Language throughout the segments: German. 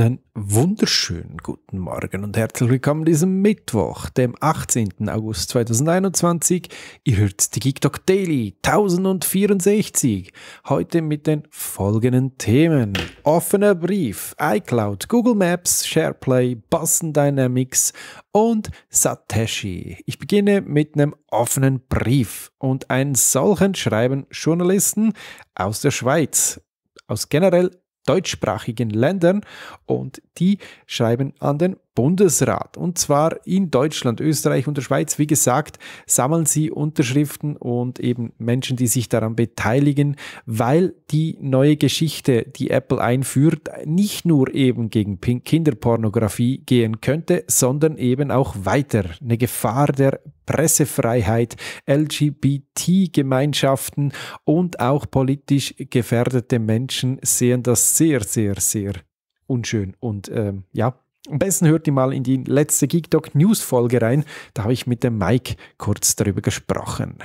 Einen wunderschönen guten Morgen und herzlich willkommen diesem Mittwoch, dem 18. August 2021. Ihr hört die GeekTalk Daily 1064. Heute mit den folgenden Themen. Offener Brief, iCloud, Google Maps, SharePlay, Boston Dynamics und Satoshi. Ich beginne mit einem offenen Brief und einen solchen schreiben Journalisten aus der Schweiz aus generell deutschsprachigen Ländern und die schreiben an den Bundesrat. Und zwar in Deutschland, Österreich und der Schweiz. Wie gesagt, sammeln sie Unterschriften und eben Menschen, die sich daran beteiligen, weil die neue Geschichte, die Apple einführt, nicht nur eben gegen Kinderpornografie gehen könnte, sondern eben auch weiter. Eine Gefahr der Pressefreiheit, LGBT-Gemeinschaften und auch politisch gefährdete Menschen sehen das sehr, sehr, sehr unschön. Und ähm, ja, am besten hört ihr mal in die letzte GeekDoc News Folge rein. Da habe ich mit dem Mike kurz darüber gesprochen.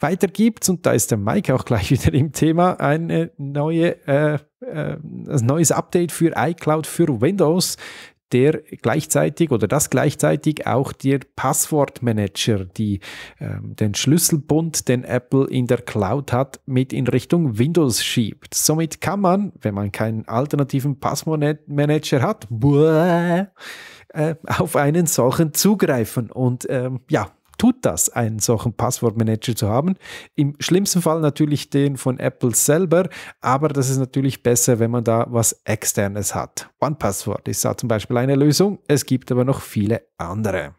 Weiter gibt's, und da ist der Mike auch gleich wieder im Thema, eine neue, äh, äh, ein neues Update für iCloud für Windows der gleichzeitig oder das gleichzeitig auch der Passwortmanager, die ähm, den Schlüsselbund, den Apple in der Cloud hat, mit in Richtung Windows schiebt. Somit kann man, wenn man keinen alternativen Passwortmanager hat, buah, äh, auf einen solchen zugreifen. Und ähm, ja, tut das, einen solchen Passwortmanager zu haben. Im schlimmsten Fall natürlich den von Apple selber, aber das ist natürlich besser, wenn man da was Externes hat. OnePassword ist da zum Beispiel eine Lösung, es gibt aber noch viele andere.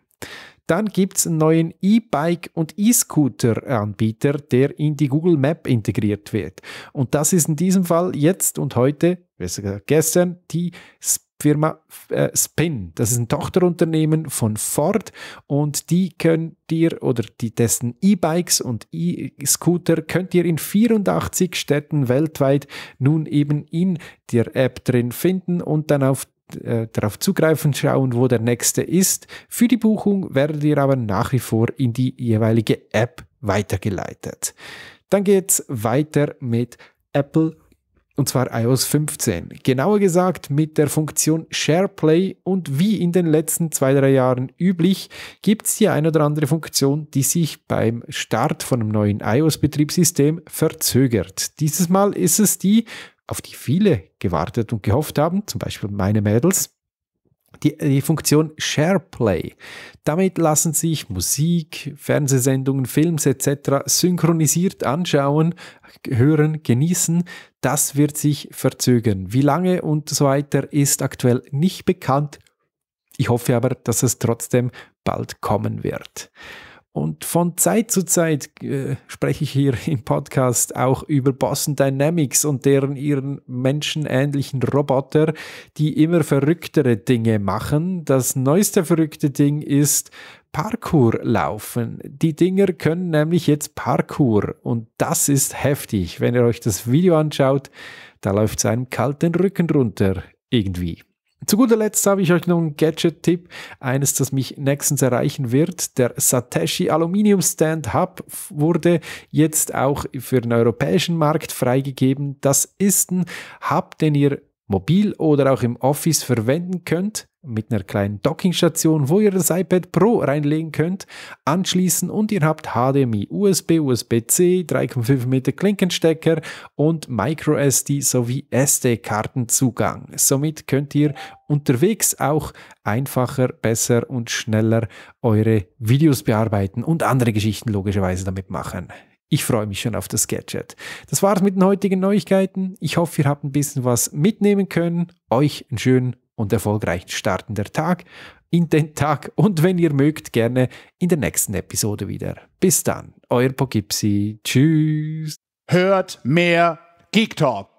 Dann gibt es einen neuen E-Bike- und E-Scooter-Anbieter, der in die Google Map integriert wird. Und das ist in diesem Fall jetzt und heute, besser gesagt gestern, die Firma äh, Spin. Das ist ein Tochterunternehmen von Ford und die könnt ihr oder die dessen E-Bikes und E-Scooter könnt ihr in 84 Städten weltweit nun eben in der App drin finden und dann auf äh, darauf zugreifen, schauen, wo der nächste ist. Für die Buchung werdet ihr aber nach wie vor in die jeweilige App weitergeleitet. Dann geht es weiter mit Apple und zwar iOS 15. Genauer gesagt mit der Funktion SharePlay und wie in den letzten zwei, drei Jahren üblich, gibt es die eine oder andere Funktion, die sich beim Start von einem neuen iOS-Betriebssystem verzögert. Dieses Mal ist es die, auf die viele gewartet und gehofft haben, zum Beispiel meine Mädels, die, die Funktion SharePlay. Damit lassen sich Musik, Fernsehsendungen, Films etc. synchronisiert anschauen, hören, genießen. Das wird sich verzögern. Wie lange und so weiter ist aktuell nicht bekannt. Ich hoffe aber, dass es trotzdem bald kommen wird. Und von Zeit zu Zeit äh, spreche ich hier im Podcast auch über Boston Dynamics und deren ihren menschenähnlichen Roboter, die immer verrücktere Dinge machen. Das neueste verrückte Ding ist Parkour laufen. Die Dinger können nämlich jetzt Parkour und das ist heftig. Wenn ihr euch das Video anschaut, da läuft es einem kalt den Rücken runter irgendwie. Zu guter Letzt habe ich euch noch einen Gadget-Tipp, eines, das mich nächstens erreichen wird. Der Satoshi Aluminium Stand Hub wurde jetzt auch für den europäischen Markt freigegeben. Das ist ein Hub, den ihr mobil oder auch im Office verwenden könnt mit einer kleinen Dockingstation, wo ihr das iPad Pro reinlegen könnt, anschließen und ihr habt HDMI, USB, USB-C, 3,5 Meter Klinkenstecker und MicroSD sowie SD-Kartenzugang. Somit könnt ihr unterwegs auch einfacher, besser und schneller eure Videos bearbeiten und andere Geschichten logischerweise damit machen. Ich freue mich schon auf das Gadget. Das war's mit den heutigen Neuigkeiten. Ich hoffe, ihr habt ein bisschen was mitnehmen können. Euch einen schönen und erfolgreich Starten der Tag, in den Tag und wenn ihr mögt, gerne in der nächsten Episode wieder. Bis dann, euer Pogipsi. Tschüss. Hört mehr Geek Talk.